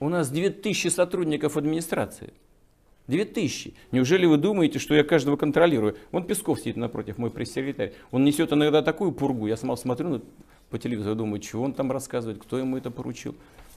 У нас 2000 сотрудников администрации. 2000. Неужели вы думаете, что я каждого контролирую? Вон Песков сидит напротив, мой пресс-секретарь. Он несет иногда такую пургу. Я сама смотрю по телевизору, думаю, чего он там рассказывает, кто ему это поручил.